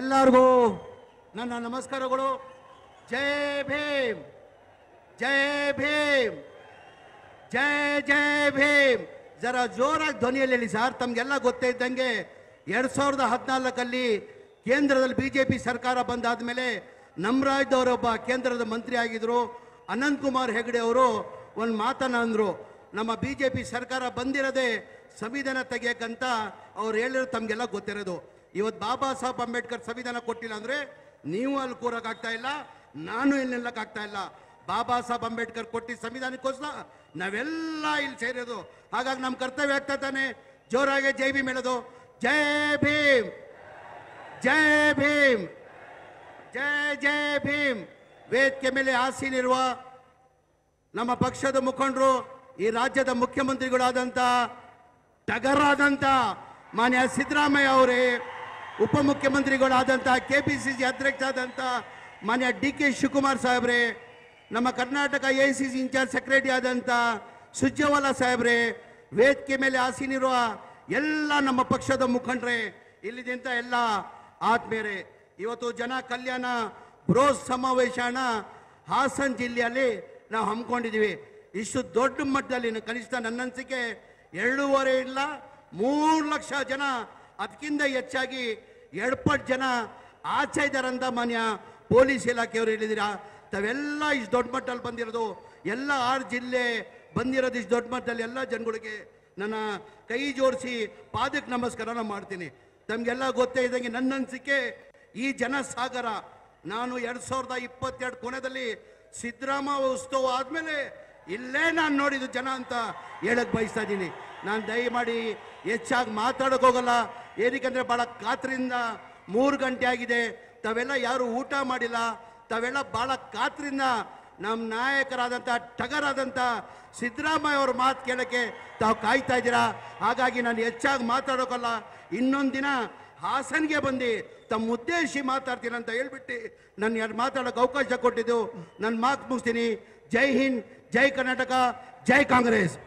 ಎಲ್ಲರಿಗೂ ನನ್ನ ನಮಸ್ಕಾರಗಳು ಜೈ ಭೀಮ್ ಜೈ ಭೀಮ್ ಜೈ ಜೈ ಭೀಮ್ ಜರ ಜೋರಾಗಿ ಧ್ವನಿಯಲ್ಲಿ ಹೇಳಿ ಸರ್ ತಮಗೆಲ್ಲ ಗೊತ್ತೇ ಇದ್ದಂಗೆ ಎರಡು ಸಾವಿರದ ಹದಿನಾಲ್ಕಲ್ಲಿ ಕೇಂದ್ರದಲ್ಲಿ ಬಿ ಜೆ ಪಿ ಸರ್ಕಾರ ಬಂದಾದ ಮೇಲೆ ರಾಜ್ಯದವರೊಬ್ಬ ಕೇಂದ್ರದ ಮಂತ್ರಿ ಆಗಿದ್ದರು ಅನಂತಕುಮಾರ್ ಹೆಗಡೆ ಅವರು ಒಂದು ಮಾತನ್ನು ಅಂದರು ನಮ್ಮ ಬಿ ಜೆ ಪಿ ಸರ್ಕಾರ ಬಂದಿರದೆ ಸಂವಿಧಾನ ತೆಗಿಯಕ್ಕಂತ ಅವ್ರು ಹೇಳಿರೋ ತಮಗೆಲ್ಲ ಗೊತ್ತಿರೋದು ಇವತ್ತು ಬಾಬಾ ಸಾಹೇಬ್ ಅಂಬೇಡ್ಕರ್ ಸಂವಿಧಾನ ಕೊಟ್ಟಿಲ್ಲ ಅಂದರೆ ನೀವು ಅಲ್ಲಿ ಕೂರೋಕ್ಕಾಗ್ತಾ ಇಲ್ಲ ನಾನು ಇಲ್ಲಿ ನಿಲ್ಲಕ್ಕಾಗ್ತಾ ಇಲ್ಲ ಬಾಬಾ ಸಾಹೇಬ್ ಅಂಬೇಡ್ಕರ್ ಕೊಟ್ಟಿದ್ದ ಸಂವಿಧಾನಕ್ಕೋಸ್ಕರ ನಾವೆಲ್ಲ ಇಲ್ಲಿ ಸೇರೋದು ಹಾಗಾಗಿ ನಮ್ಮ ಕರ್ತವ್ಯ ಆಗ್ತಾ ತಾನೆ ಜೋರಾಗಿ ಜೈ ಭೀಮ್ ಹೇಳೋದು ಜೈ ಭೀಮ್ ಜೈ ಭೀಮ್ ಜೈ ಜೈ ಭೀಮ್ ವೇದಿಕೆ ಮೇಲೆ ಆಸೀನಿರುವ ನಮ್ಮ ಪಕ್ಷದ ಮುಖಂಡರು ಈ ರಾಜ್ಯದ ಮುಖ್ಯಮಂತ್ರಿಗಳಾದಂಥ ಟಗರಾದಂಥ ಮಾನ್ಯ ಸಿದ್ದರಾಮಯ್ಯ ಅವರೇ ಉಪಮುಖ್ಯಮಂತ್ರಿಗಳಾದಂಥ ಕೆ ಪಿ ಸಿ ಸಿ ಅಧ್ಯಕ್ಷ ಆದಂಥ ಮಾನ್ಯ ಡಿ ಕೆ ಶಿವಕುಮಾರ್ ಸಾಹೇಬ್ರೆ ನಮ್ಮ Karnataka A C C incharge secretary ಆದಂಥ ಸುಜ್ಜವಾಲ ಸಾಹೇಬ್ರೆ ವೇದಿಕೆ ಮೇಲೆ ಆಸೀನಿರುವ ಎಲ್ಲ ನಮ್ಮ ಪಕ್ಷದ ಮುಖಂಡರೇ ಇಲ್ಲಿದ್ದಂಥ ಎಲ್ಲ ಆತ್ಮೀಯರೇ ಇವತ್ತು ಜನ ಕಲ್ಯಾಣ ಬೃಹತ್ ಸಮಾವೇಶನ ಹಾಸನ ಜಿಲ್ಲೆಯಲ್ಲಿ ನಾವು ಹಮ್ಮಿಕೊಂಡಿದ್ದೀವಿ ಇಷ್ಟು ದೊಡ್ಡ ಮಟ್ಟದಲ್ಲಿ ಕನಿಷ್ಠ ಅನಿಸಿಕೆ ಎರಡೂವರೆ ಇಲ್ಲ ಮೂರು ಲಕ್ಷ ಜನ ಅದಕ್ಕಿಂತ ಹೆಚ್ಚಾಗಿ ಎಡ್ಪಟ್ಟು ಜನ ಆಚೆ ಇದ್ದಾರಂತ ಮಾನ್ಯ ಪೊಲೀಸ್ ಇಲಾಖೆಯವರು ಹೇಳಿದಿರಾ ತಾವೆಲ್ಲ ಇಷ್ಟು ದೊಡ್ಡ ಮಟ್ಟದಲ್ಲಿ ಬಂದಿರೋದು ಎಲ್ಲ ಆರು ಜಿಲ್ಲೆ ಬಂದಿರೋದು ಇಷ್ಟು ದೊಡ್ಡ ಮಟ್ಟದಲ್ಲಿ ಎಲ್ಲ ಜನಗಳಿಗೆ ನನ್ನ ಕೈ ಜೋಡಿಸಿ ಪಾದಕ್ಕೆ ನಾನು ಮಾಡ್ತೀನಿ ತಮಗೆಲ್ಲ ಗೊತ್ತೇ ಇದ್ದಂಗೆ ನನ್ನ ಅನಿಸಿಕೆ ಈ ಜನ ಸಾಗರ ನಾನು ಎರಡು ಸಾವಿರದ ಇಪ್ಪತ್ತೆರಡು ಕೊನೆಯಲ್ಲಿ ಸಿದ್ದರಾಮ ಉತ್ಸವ ಆದಮೇಲೆ ಇಲ್ಲೇ ನಾನು ನೋಡಿದ್ದು ಜನ ಅಂತ ಹೇಳಕ್ಕೆ ಬಯಸ್ತಾ ಇದ್ದೀನಿ ನಾನು ದಯಮಾಡಿ ಹೆಚ್ಚಾಗಿ ಮಾತಾಡೋಕ್ಕೋಗಲ್ಲ ಏನಕ್ಕೆಂದರೆ ಭಾಳ ಖಾತ್ರಿಯಿಂದ ಮೂರು ಗಂಟೆ ಆಗಿದೆ ತಾವೆಲ್ಲ ಯಾರೂ ಊಟ ಮಾಡಿಲ್ಲ ತಾವೆಲ್ಲ ಭಾಳ ಖಾತ್ರಿಯಿಂದ ನಮ್ಮ ನಾಯಕರಾದಂಥ ಟಗರಾದಂಥ ಸಿದ್ದರಾಮಯ್ಯ ಅವ್ರ ಮಾತು ಕೇಳೋಕ್ಕೆ ತಾವು ಕಾಯ್ತಾ ಇದ್ದೀರಾ ಹಾಗಾಗಿ ನಾನು ಹೆಚ್ಚಾಗಿ ಮಾತಾಡೋಕಲ್ಲ ಇನ್ನೊಂದು ದಿನ ಹಾಸನ್ಗೆ ಬಂದು ತಮ್ಮ ಉದ್ದೇಶಿ ಮಾತಾಡ್ತೀನಿ ಅಂತ ಹೇಳ್ಬಿಟ್ಟು ನಾನು ಯಾರು ಮಾತಾಡೋಕ್ಕೆ ಅವಕಾಶ ಕೊಟ್ಟಿದ್ದು ನನ್ನ ಮಾತು ಮುಗಿಸ್ತೀನಿ ಜೈ ಹಿಂದ್ ಜೈ ಕರ್ನಾಟಕ ಜೈ ಕಾಂಗ್ರೆಸ್